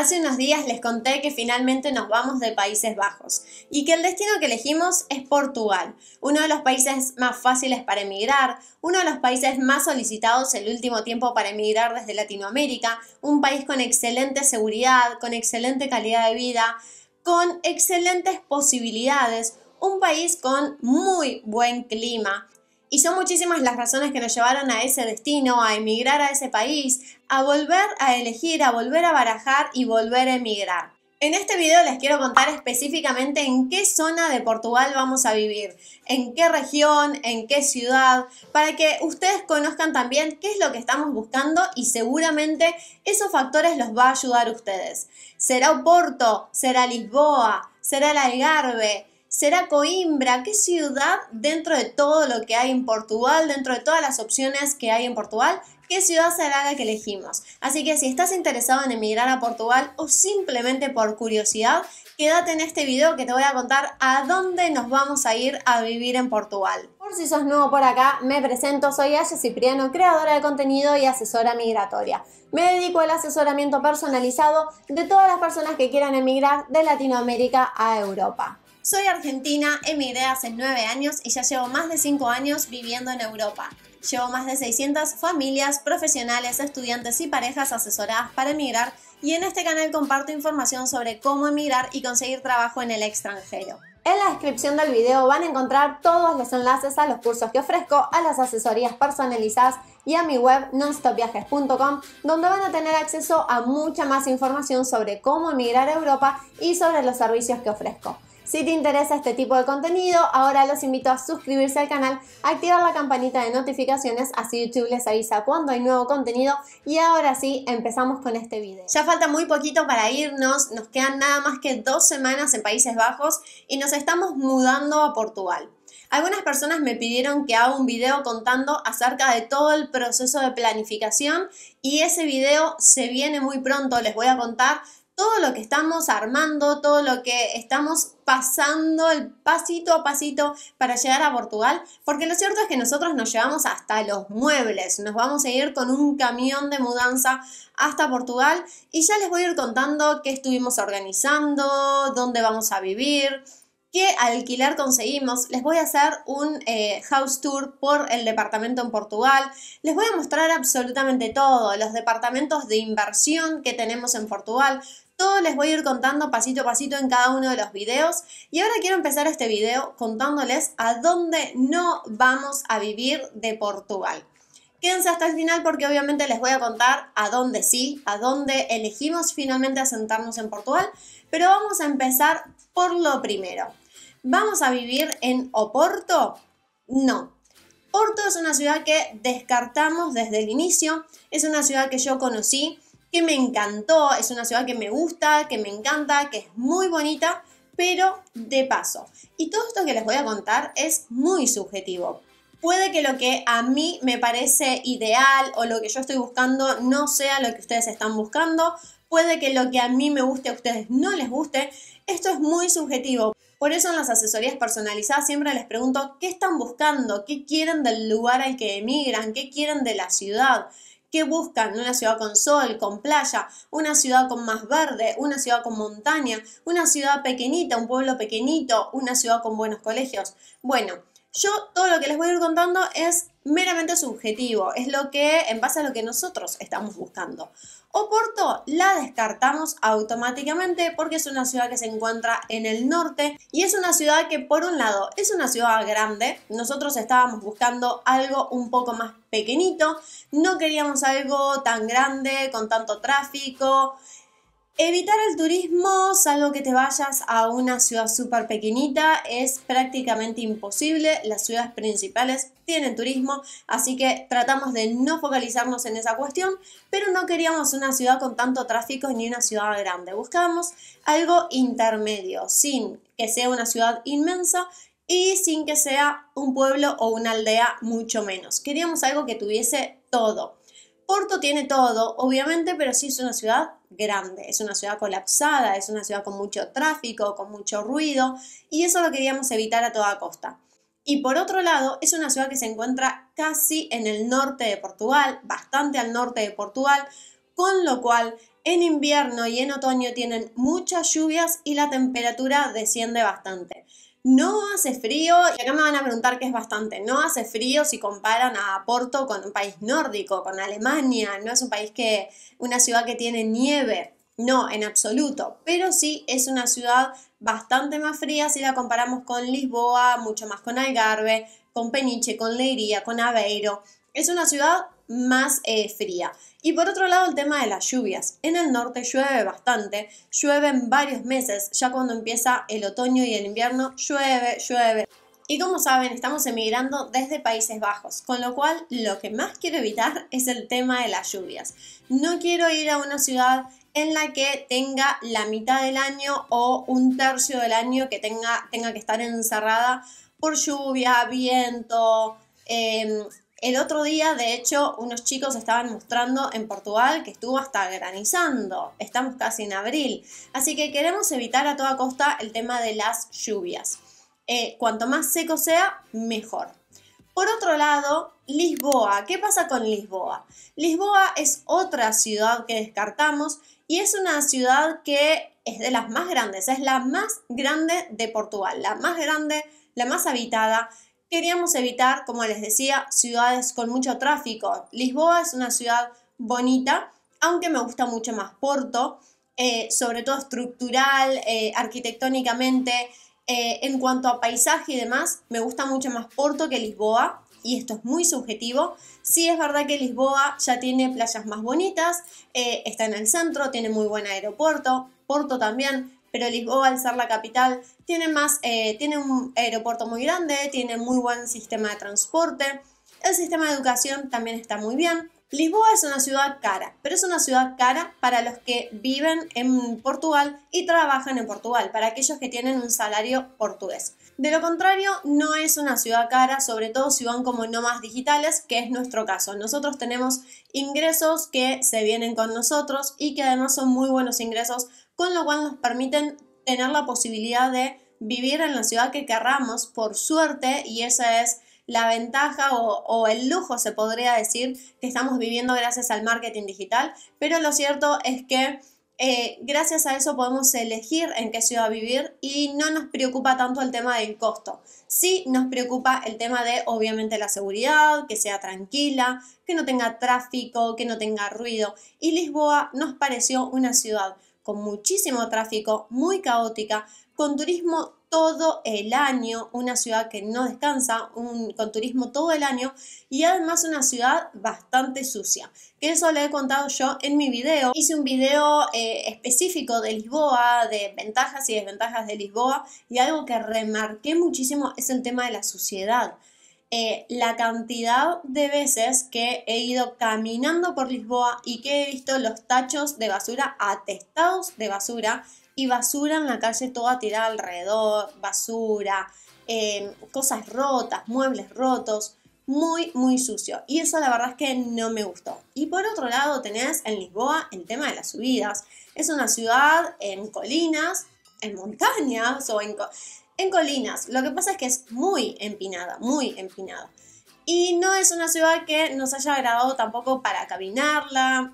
Hace unos días les conté que finalmente nos vamos de Países Bajos y que el destino que elegimos es Portugal, uno de los países más fáciles para emigrar, uno de los países más solicitados el último tiempo para emigrar desde Latinoamérica, un país con excelente seguridad, con excelente calidad de vida, con excelentes posibilidades, un país con muy buen clima, y son muchísimas las razones que nos llevaron a ese destino, a emigrar a ese país, a volver a elegir, a volver a barajar y volver a emigrar. En este video les quiero contar específicamente en qué zona de Portugal vamos a vivir, en qué región, en qué ciudad, para que ustedes conozcan también qué es lo que estamos buscando y seguramente esos factores los va a ayudar a ustedes. ¿Será Oporto? ¿Será Lisboa? ¿Será el Algarve? será Coimbra, qué ciudad dentro de todo lo que hay en Portugal, dentro de todas las opciones que hay en Portugal, qué ciudad será la que elegimos. Así que si estás interesado en emigrar a Portugal o simplemente por curiosidad, quédate en este video que te voy a contar a dónde nos vamos a ir a vivir en Portugal. Por si sos nuevo por acá, me presento, soy Aya Cipriano, creadora de contenido y asesora migratoria. Me dedico al asesoramiento personalizado de todas las personas que quieran emigrar de Latinoamérica a Europa. Soy argentina, emigré hace 9 años y ya llevo más de 5 años viviendo en Europa. Llevo más de 600 familias, profesionales, estudiantes y parejas asesoradas para emigrar y en este canal comparto información sobre cómo emigrar y conseguir trabajo en el extranjero. En la descripción del video van a encontrar todos los enlaces a los cursos que ofrezco, a las asesorías personalizadas y a mi web nonstopviajes.com, donde van a tener acceso a mucha más información sobre cómo emigrar a Europa y sobre los servicios que ofrezco. Si te interesa este tipo de contenido, ahora los invito a suscribirse al canal, activar la campanita de notificaciones, así YouTube les avisa cuando hay nuevo contenido. Y ahora sí, empezamos con este video. Ya falta muy poquito para irnos, nos quedan nada más que dos semanas en Países Bajos y nos estamos mudando a Portugal. Algunas personas me pidieron que haga un video contando acerca de todo el proceso de planificación y ese video se viene muy pronto, les voy a contar todo lo que estamos armando, todo lo que estamos pasando el pasito a pasito para llegar a Portugal, porque lo cierto es que nosotros nos llevamos hasta los muebles, nos vamos a ir con un camión de mudanza hasta Portugal y ya les voy a ir contando qué estuvimos organizando, dónde vamos a vivir, qué alquiler conseguimos. Les voy a hacer un eh, house tour por el departamento en Portugal. Les voy a mostrar absolutamente todo, los departamentos de inversión que tenemos en Portugal, todo les voy a ir contando pasito a pasito en cada uno de los videos y ahora quiero empezar este video contándoles a dónde no vamos a vivir de Portugal. Quédense hasta el final porque obviamente les voy a contar a dónde sí, a dónde elegimos finalmente asentarnos en Portugal, pero vamos a empezar por lo primero. ¿Vamos a vivir en Oporto? No. Porto es una ciudad que descartamos desde el inicio, es una ciudad que yo conocí, que me encantó, es una ciudad que me gusta, que me encanta, que es muy bonita, pero de paso. Y todo esto que les voy a contar es muy subjetivo. Puede que lo que a mí me parece ideal o lo que yo estoy buscando no sea lo que ustedes están buscando. Puede que lo que a mí me guste a ustedes no les guste. Esto es muy subjetivo. Por eso en las asesorías personalizadas siempre les pregunto qué están buscando, qué quieren del lugar al que emigran, qué quieren de la ciudad, ¿Qué buscan? Una ciudad con sol, con playa, una ciudad con más verde, una ciudad con montaña, una ciudad pequeñita, un pueblo pequeñito, una ciudad con buenos colegios. Bueno, yo todo lo que les voy a ir contando es meramente subjetivo, es lo que, en base a lo que nosotros estamos buscando. Oporto la descartamos automáticamente porque es una ciudad que se encuentra en el norte y es una ciudad que por un lado es una ciudad grande, nosotros estábamos buscando algo un poco más pequeñito, no queríamos algo tan grande, con tanto tráfico, Evitar el turismo, salvo que te vayas a una ciudad súper pequeñita, es prácticamente imposible. Las ciudades principales tienen turismo, así que tratamos de no focalizarnos en esa cuestión, pero no queríamos una ciudad con tanto tráfico ni una ciudad grande. Buscábamos algo intermedio, sin que sea una ciudad inmensa y sin que sea un pueblo o una aldea mucho menos. Queríamos algo que tuviese todo. Porto tiene todo, obviamente, pero sí es una ciudad grande, es una ciudad colapsada, es una ciudad con mucho tráfico, con mucho ruido, y eso lo queríamos evitar a toda costa. Y por otro lado, es una ciudad que se encuentra casi en el norte de Portugal, bastante al norte de Portugal, con lo cual en invierno y en otoño tienen muchas lluvias y la temperatura desciende bastante. No hace frío, y acá me van a preguntar que es bastante, no hace frío si comparan a Porto con un país nórdico, con Alemania, no es un país que, una ciudad que tiene nieve, no, en absoluto, pero sí es una ciudad bastante más fría si la comparamos con Lisboa, mucho más con Algarve, con Peniche, con Leiría, con Aveiro. Es una ciudad más eh, fría. Y por otro lado el tema de las lluvias. En el norte llueve bastante, llueve en varios meses, ya cuando empieza el otoño y el invierno llueve, llueve. Y como saben, estamos emigrando desde Países Bajos, con lo cual lo que más quiero evitar es el tema de las lluvias. No quiero ir a una ciudad en la que tenga la mitad del año o un tercio del año que tenga, tenga que estar encerrada por lluvia, viento, em, el otro día, de hecho, unos chicos estaban mostrando en Portugal que estuvo hasta granizando. Estamos casi en abril. Así que queremos evitar a toda costa el tema de las lluvias. Eh, cuanto más seco sea, mejor. Por otro lado, Lisboa. ¿Qué pasa con Lisboa? Lisboa es otra ciudad que descartamos y es una ciudad que es de las más grandes, es la más grande de Portugal, la más grande, la más habitada Queríamos evitar, como les decía, ciudades con mucho tráfico. Lisboa es una ciudad bonita, aunque me gusta mucho más Porto, eh, sobre todo estructural, eh, arquitectónicamente, eh, en cuanto a paisaje y demás, me gusta mucho más Porto que Lisboa, y esto es muy subjetivo. Sí es verdad que Lisboa ya tiene playas más bonitas, está en el centro, tiene muy buen aeropuerto, Porto también, pero Lisboa, al ser la capital, tiene, más, eh, tiene un aeropuerto muy grande, tiene muy buen sistema de transporte, el sistema de educación también está muy bien. Lisboa es una ciudad cara, pero es una ciudad cara para los que viven en Portugal y trabajan en Portugal, para aquellos que tienen un salario portugués. De lo contrario, no es una ciudad cara, sobre todo si van como nomás digitales, que es nuestro caso. Nosotros tenemos ingresos que se vienen con nosotros y que además son muy buenos ingresos con lo cual nos permiten tener la posibilidad de vivir en la ciudad que querramos, por suerte, y esa es la ventaja o, el lujo, se podría decir, que estamos viviendo gracias al marketing digital, pero lo cierto es que eh, gracias a eso podemos elegir en qué ciudad vivir y no nos preocupa tanto el tema del costo. Sí nos preocupa el tema de, obviamente, la seguridad, que sea tranquila, que no tenga tráfico, que no tenga ruido. Y Lisboa nos pareció una ciudad muchísimo tráfico, muy caótica, con turismo todo el año, una ciudad que no descansa, con turismo todo el año y además una ciudad bastante sucia, que eso lo he contado yo en mi video. Hice un video eh, específico de Lisboa, de ventajas y desventajas de Lisboa y algo que remarqué muchísimo es el tema de la suciedad. Eh, la cantidad de veces que he ido caminando por Lisboa y que he visto los tachos de basura atestados de basura y basura en la calle toda tirada alrededor, basura, em, cosas rotas, muebles rotos, muy, muy sucio. Y eso la verdad es que no me gustó. Y por otro lado tenés en Lisboa el tema de las subidas. Es una ciudad en colinas, en montañas o en en colinas. Lo que pasa es que es muy empinada, muy empinada. Y no es una ciudad que nos haya agradado tampoco para caminarla.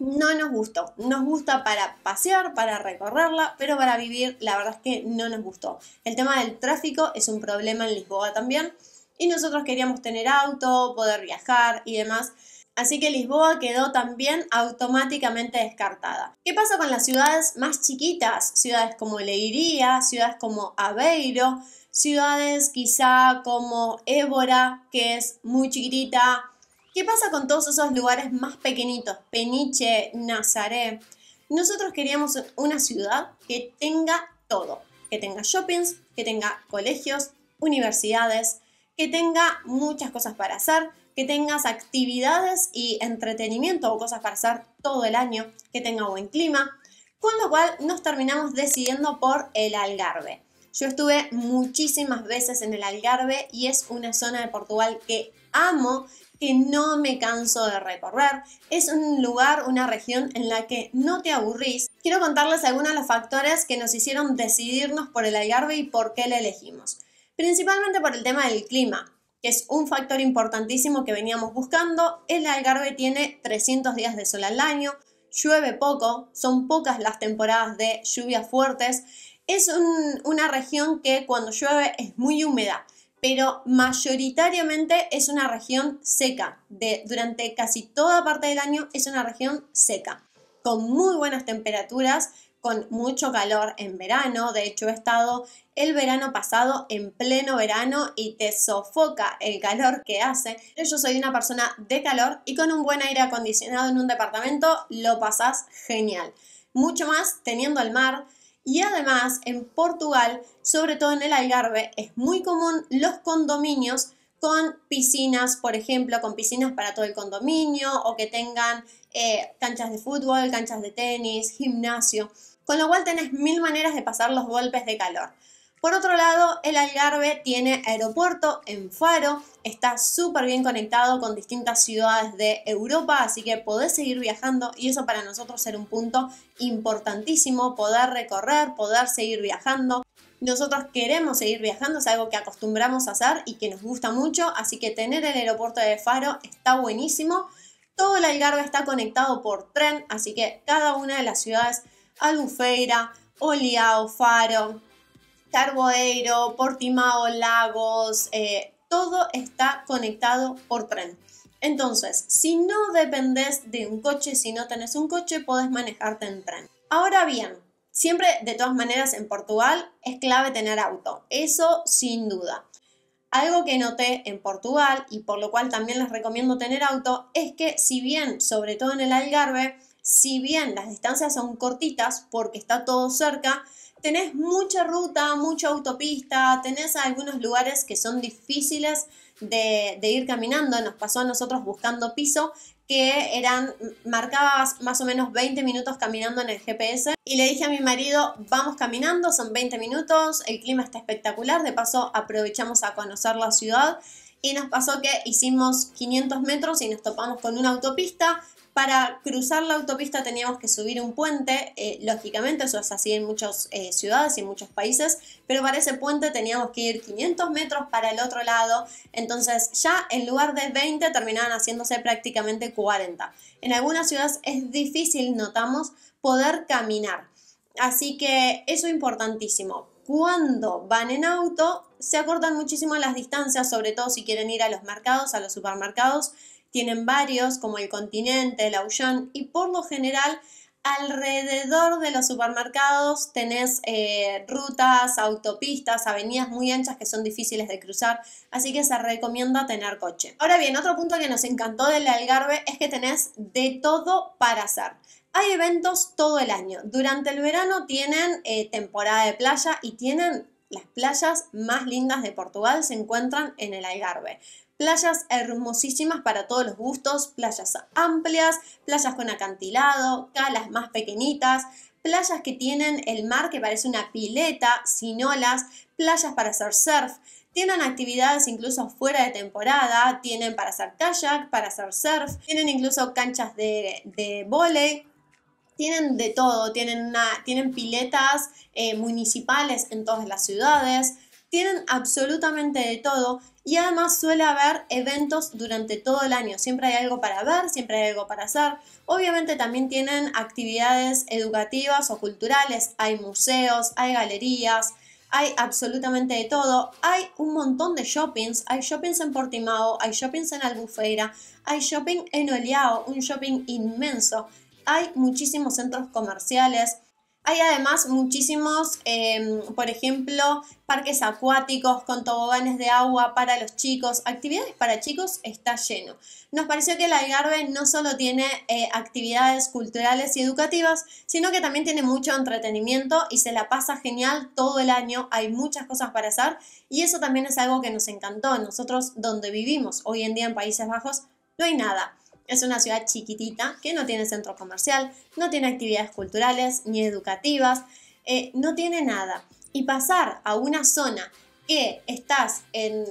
No nos gustó. Nos gusta para pasear, para recorrerla, pero para vivir la verdad es que no nos gustó. El tema del tráfico es un problema en Lisboa también. Y nosotros queríamos tener auto, poder viajar y demás así que Lisboa quedó también automáticamente descartada. ¿Qué pasa con las ciudades más chiquitas? Ciudades como Leiría, ciudades como Aveiro, ciudades quizá como Évora, que es muy chiquitita. ¿Qué pasa con todos esos lugares más pequeñitos? Peniche, Nazaré. Nosotros queríamos una ciudad que tenga todo, que tenga shoppings, que tenga colegios, universidades, que tenga muchas cosas para hacer, que tengas actividades y entretenimiento o cosas para hacer todo el año, que tenga buen clima, con lo cual nos terminamos decidiendo por el Algarve. Yo estuve muchísimas veces en el Algarve y es una zona de Portugal que amo, que no me canso de recorrer. Es un lugar, una región en la que no te aburrís. Quiero contarles algunos de los factores que nos hicieron decidirnos por el Algarve y por qué le elegimos. Principalmente por el tema del clima que es un factor importantísimo que veníamos buscando. El Algarve tiene 300 días de sol al año, llueve poco, son pocas las temporadas de lluvias fuertes. Es una región que cuando llueve es muy húmeda, pero mayoritariamente es una región seca. De, durante casi toda parte del año es una región seca, con muy buenas temperaturas, con mucho calor en verano. De hecho, he estado el verano pasado en pleno verano y te sofoca el calor que hace. yo soy una persona de calor y con un buen aire acondicionado en un departamento lo pasas genial. Mucho más teniendo el mar. Y además en Portugal, sobre todo en el Algarve, es muy común los condominios con piscinas, por ejemplo, con piscinas para todo el condominio o que tengan eh, canchas de fútbol, canchas de tenis, gimnasio. Con lo cual tenés mil maneras de pasar los golpes de calor. Por otro lado, el Algarve tiene aeropuerto en Faro, está súper bien conectado con distintas ciudades de Europa, así que podés seguir viajando y eso para nosotros era un punto importantísimo, poder recorrer, poder seguir viajando. Nosotros queremos seguir viajando, es algo que acostumbramos a hacer y que nos gusta mucho, así que tener el aeropuerto de Faro está buenísimo. Todo el Algarve está conectado por tren, así que cada una de las ciudades Albufeira, Oliao, Faro, Carboeiro, Portimao, Lagos, eh, todo está conectado por tren. Entonces, si no dependes de un coche, si no tenés un coche, podés manejarte en tren. Ahora bien, siempre de todas maneras en Portugal es clave tener auto, eso sin duda. Algo que noté en Portugal y por lo cual también les recomiendo tener auto es que si bien, sobre todo en el Algarve, si bien las distancias son cortitas porque está todo cerca, tenés mucha ruta, mucha autopista, tenés algunos lugares que son difíciles de, ir caminando. Nos pasó a nosotros buscando piso que eran, marcabas más o menos 20 minutos caminando en el GPS y le dije a mi marido, vamos caminando, son 20 minutos, el clima está espectacular, de paso aprovechamos a conocer la ciudad y nos pasó que hicimos 500 metros y nos topamos con una autopista. Para cruzar la autopista teníamos que subir un puente, eh, lógicamente eso es así en muchas eh, ciudades y en muchos países, pero para ese puente teníamos que ir 500 metros para el otro lado, entonces ya en lugar de 20 terminaban haciéndose prácticamente 40. En algunas ciudades es difícil, notamos, poder caminar. Así que eso es importantísimo cuando van en auto, se acortan muchísimo las distancias, sobre todo si quieren ir a los mercados, a los supermercados. Tienen varios, como el Continente, el Aullón, y por lo general alrededor de los supermercados tenés eh, rutas, autopistas, avenidas muy anchas que son difíciles de cruzar, así que se recomienda tener coche. Ahora bien, otro punto que nos encantó del Algarve es que tenés de todo para hacer. Hay eventos todo el año. Durante el verano tienen eh, temporada de playa y tienen las playas más lindas de Portugal se encuentran en el Algarve. Playas hermosísimas para todos los gustos, playas amplias, playas con acantilado, calas más pequeñitas, playas que tienen el mar que parece una pileta sin olas, playas para hacer surf. Tienen actividades incluso fuera de temporada, tienen para hacer kayak, para hacer surf, tienen incluso canchas de, de tienen de todo, tienen, una, tienen piletas eh, municipales en todas las ciudades, tienen absolutamente de todo y además suele haber eventos durante todo el año. Siempre hay algo para ver, siempre hay algo para hacer. Obviamente también tienen actividades educativas o culturales, hay museos, hay galerías, hay absolutamente de todo. Hay un montón de shoppings. Hay shoppings en Portimao, hay shoppings en Albufeira, hay shopping en Oleao, un shopping inmenso. Hay muchísimos centros comerciales, hay además muchísimos, em, por ejemplo, parques acuáticos con toboganes de agua para los chicos, actividades para chicos está lleno. Nos pareció que el Algarve no solo tiene eh, actividades culturales y educativas, sino que también tiene mucho entretenimiento y se la pasa genial todo el año, hay muchas cosas para hacer y eso también es algo que nos encantó. Nosotros donde vivimos hoy en día en Países Bajos no hay nada. Es una ciudad chiquitita que no tiene centro comercial, no tiene actividades culturales ni educativas, eh, no tiene nada. Y pasar a una zona que estás en,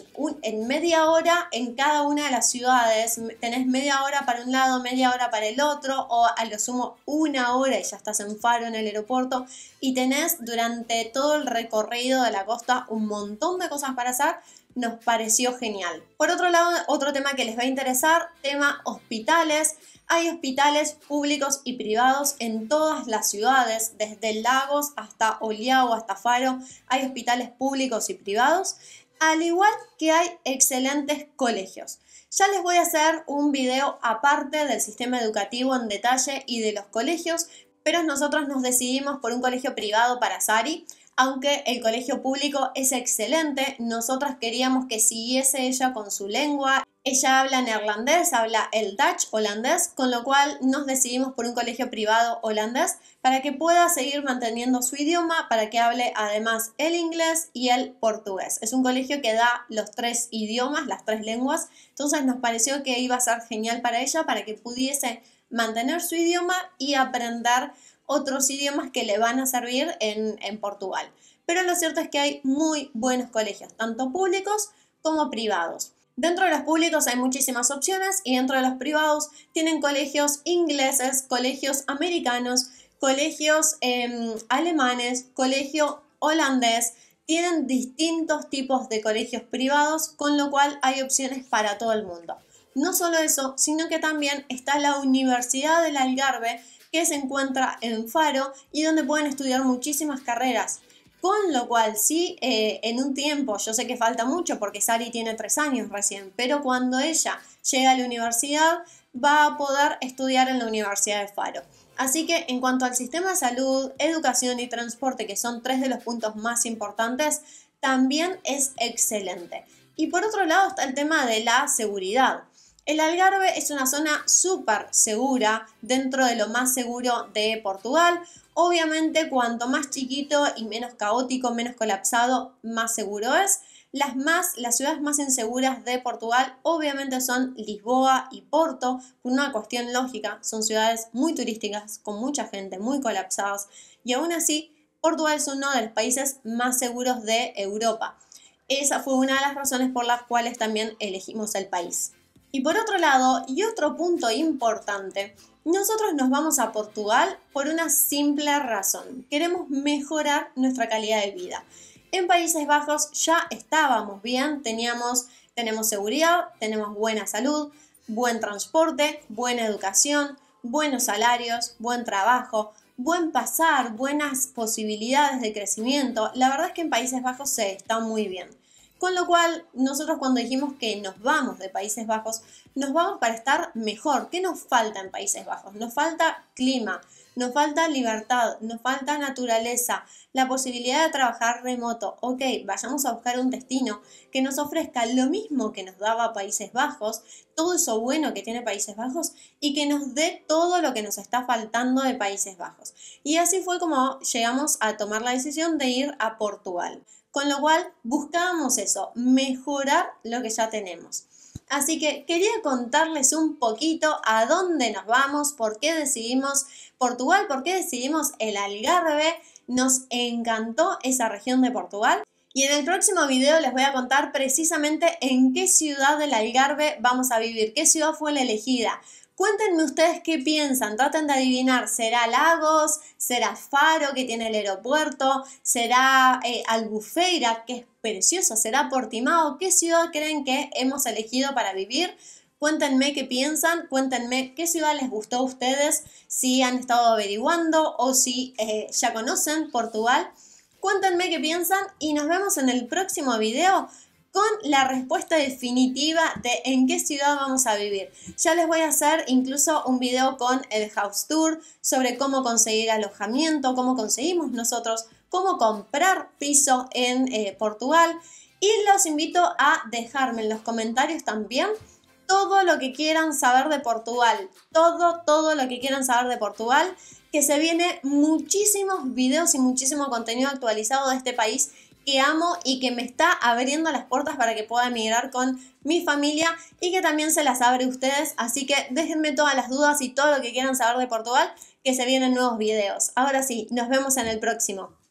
en media hora en cada una de las ciudades, tenés media hora para un lado, media hora para el otro, o a lo sumo una hora y ya estás en Faro, en el aeropuerto, y tenés durante todo el recorrido de la costa un montón de cosas para hacer nos pareció genial. Por otro lado, otro tema que les va a interesar, tema hospitales. Hay hospitales públicos y privados en todas las ciudades, desde Lagos hasta Oliao, hasta Faro, hay hospitales públicos y privados, al igual que hay excelentes colegios. Ya les voy a hacer un video aparte del sistema educativo en detalle y de los colegios, pero nosotros nos decidimos por un colegio privado para Sari aunque el colegio público es excelente, nosotras queríamos que siguiese ella con su lengua. Ella habla neerlandés, habla el Dutch holandés, con lo cual nos decidimos por un colegio privado holandés para que pueda seguir manteniendo su idioma, para que hable además el inglés y el portugués. Es un colegio que da los tres idiomas, las tres lenguas, entonces nos pareció que iba a ser genial para ella, para que pudiese mantener su idioma y aprender otros idiomas que le van a servir en, Portugal. Pero lo cierto es que hay muy buenos colegios, tanto públicos como privados. Dentro de los públicos hay muchísimas opciones y dentro de los privados tienen colegios ingleses, colegios americanos, colegios em, alemanes, colegio holandés. Tienen distintos tipos de colegios privados, con lo cual hay opciones para todo el mundo. No solo eso, sino que también está la Universidad del Algarve, que se encuentra en Faro y donde pueden estudiar muchísimas carreras. Con lo cual, sí, eh, en un tiempo, yo sé que falta mucho porque Sally tiene tres años recién, pero cuando ella llega a la universidad va a poder estudiar en la Universidad de Faro. Así que en cuanto al sistema de salud, educación y transporte, que son tres de los puntos más importantes, también es excelente. Y por otro lado está el tema de la seguridad. El Algarve es una zona súper segura dentro de lo más seguro de Portugal. Obviamente cuanto más chiquito y menos caótico, menos colapsado, más seguro es. Las, más, las ciudades más inseguras de Portugal obviamente son Lisboa y Porto, por una cuestión lógica, son ciudades muy turísticas, con mucha gente, muy colapsadas, y aún así Portugal es uno de los países más seguros de Europa. Esa fue una de las razones por las cuales también elegimos el país. Y por otro lado, y otro punto importante, nosotros nos vamos a Portugal por una simple razón. Queremos mejorar nuestra calidad de vida. En Países Bajos ya estábamos bien, teníamos, tenemos seguridad, tenemos buena salud, buen transporte, buena educación, buenos salarios, buen trabajo, buen pasar, buenas posibilidades de crecimiento. La verdad es que en Países Bajos se está muy bien. Con lo cual, nosotros cuando dijimos que nos vamos de Países Bajos, nos vamos para estar mejor. ¿Qué nos falta en Países Bajos? Nos falta clima, nos falta libertad, nos falta naturaleza, la posibilidad de trabajar remoto. Ok, vayamos a buscar un destino que nos ofrezca lo mismo que nos daba Países Bajos, todo eso bueno que tiene Países Bajos y que nos dé todo lo que nos está faltando de Países Bajos. Y así fue como llegamos a tomar la decisión de ir a Portugal. Con lo cual buscábamos eso, mejorar lo que ya tenemos. Así que quería contarles un poquito a dónde nos vamos, por qué decidimos Portugal, por qué decidimos el Algarve. Nos encantó esa región de Portugal y en el próximo video les voy a contar precisamente en qué ciudad del Algarve vamos a vivir, qué ciudad fue la elegida. Cuéntenme ustedes qué piensan, traten de adivinar, ¿será Lagos? ¿Será Faro que tiene el aeropuerto? ¿Será eh, Albufeira que es preciosa? ¿Será Portimao? ¿Qué ciudad creen que hemos elegido para vivir? Cuéntenme qué piensan, cuéntenme qué ciudad les gustó a ustedes, si han estado averiguando o si eh, ya conocen Portugal. Cuéntenme qué piensan y nos vemos en el próximo video con la respuesta definitiva de en qué ciudad vamos a vivir. Ya les voy a hacer incluso un video con el house tour sobre cómo conseguir alojamiento, cómo conseguimos nosotros, cómo comprar piso en eh, Portugal. Y los invito a dejarme en los comentarios también todo lo que quieran saber de Portugal, todo, todo lo que quieran saber de Portugal, que se vienen muchísimos videos y muchísimo contenido actualizado de este país que amo y que me está abriendo las puertas para que pueda emigrar con mi familia y que también se las abre ustedes. Así que déjenme todas las dudas y todo lo que quieran saber de Portugal, que se vienen nuevos videos. Ahora sí, nos vemos en el próximo.